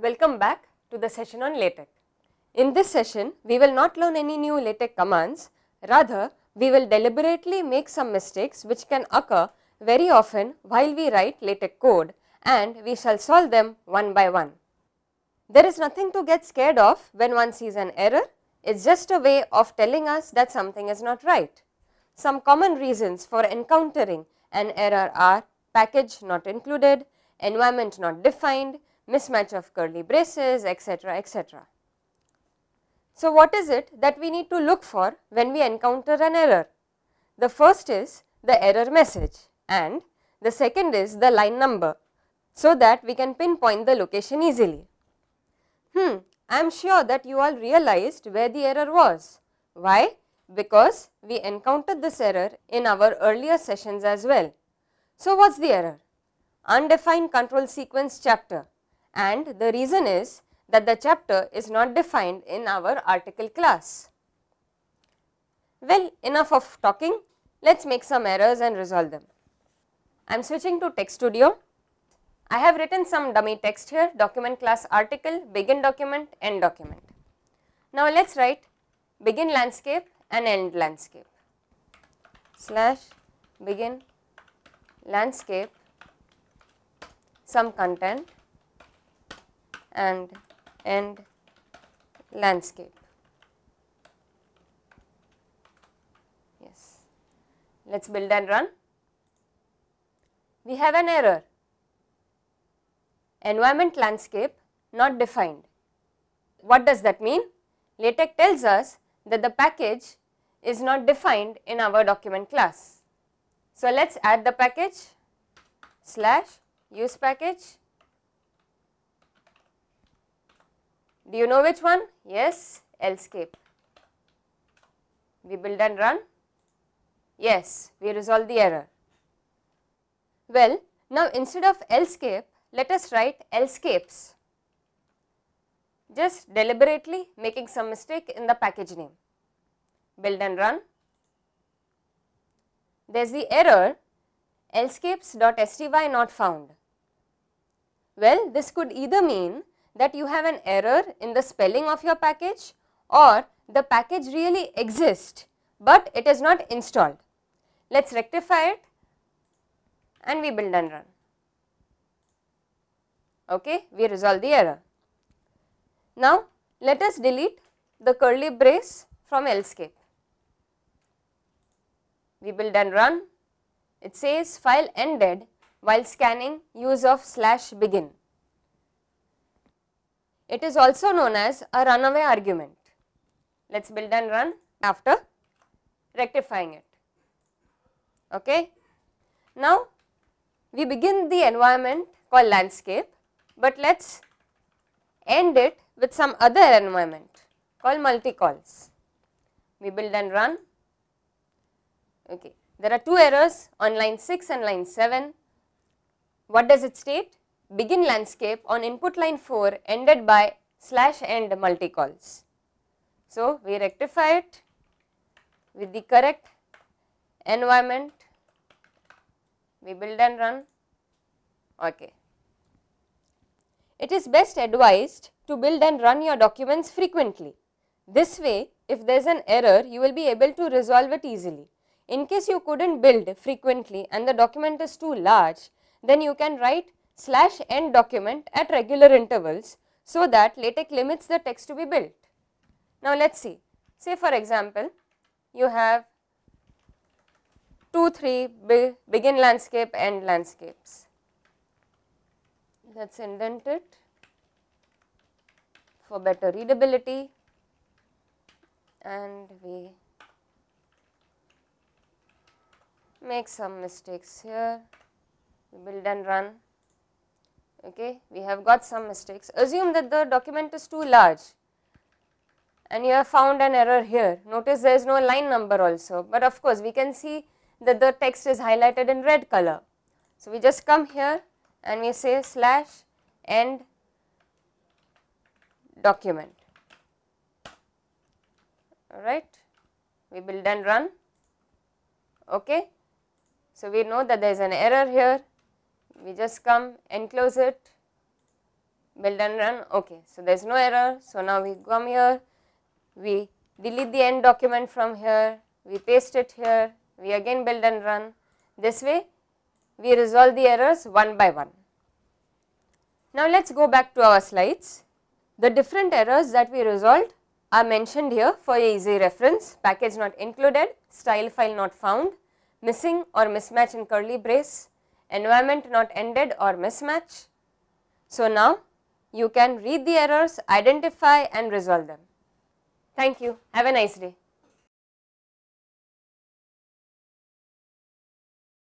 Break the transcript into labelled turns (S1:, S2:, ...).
S1: Welcome back to the session on LaTeX. In this session, we will not learn any new LaTeX commands, rather we will deliberately make some mistakes which can occur very often while we write LaTeX code and we shall solve them one by one. There is nothing to get scared of when one sees an error, it is just a way of telling us that something is not right. Some common reasons for encountering an error are package not included, environment not defined, mismatch of curly braces etc etc. So, what is it that we need to look for when we encounter an error? The first is the error message and the second is the line number so that we can pinpoint the location easily. Hmm, I am sure that you all realized where the error was. Why? Because we encountered this error in our earlier sessions as well. So, what is the error? Undefined control sequence chapter and the reason is that the chapter is not defined in our article class. Well, enough of talking, let us make some errors and resolve them. I am switching to text studio. I have written some dummy text here document class article, begin document, end document. Now, let us write begin landscape and end landscape slash begin landscape some content and end landscape. Yes, let us build and run. We have an error, environment landscape not defined. What does that mean? LaTeX tells us that the package is not defined in our document class. So, let us add the package slash use package Do you know which one? Yes, L-scape. We build and run. Yes, we resolve the error. Well, now instead of L-scape, let us write L-scapes. Just deliberately making some mistake in the package name. Build and run. There is the error lscapes.sty not found. Well, this could either mean that you have an error in the spelling of your package or the package really exists but it is not installed. Let us rectify it and we build and run. Okay, we resolve the error. Now, let us delete the curly brace from Elscape. We build and run. It says file ended while scanning use of slash begin. It is also known as a runaway argument. Let us build and run after rectifying it. Okay. Now, we begin the environment called landscape, but let us end it with some other environment called multicalls. We build and run. Okay. There are two errors on line 6 and line 7. What does it state? begin landscape on input line 4 ended by slash end multicalls. So, we rectify it with the correct environment, we build and run. Okay. It is best advised to build and run your documents frequently. This way, if there is an error, you will be able to resolve it easily. In case you couldn't build frequently and the document is too large, then you can write slash end document at regular intervals so that LaTeX limits the text to be built. Now, let us see. Say for example, you have 2, 3 be begin landscape, end landscapes. Let us indent it for better readability and we make some mistakes here, we build and run okay we have got some mistakes assume that the document is too large and you have found an error here notice there is no line number also but of course we can see that the text is highlighted in red color so we just come here and we say slash end document alright we build and run okay so we know that there is an error here we just come enclose it build and run okay so there is no error so now we come here we delete the end document from here we paste it here we again build and run this way we resolve the errors one by one. Now let us go back to our slides. The different errors that we resolved are mentioned here for easy reference, package not included, style file not found, missing or mismatch in curly brace, environment not ended or mismatch. So, now you can read the errors, identify and resolve them. Thank you. Have a nice day.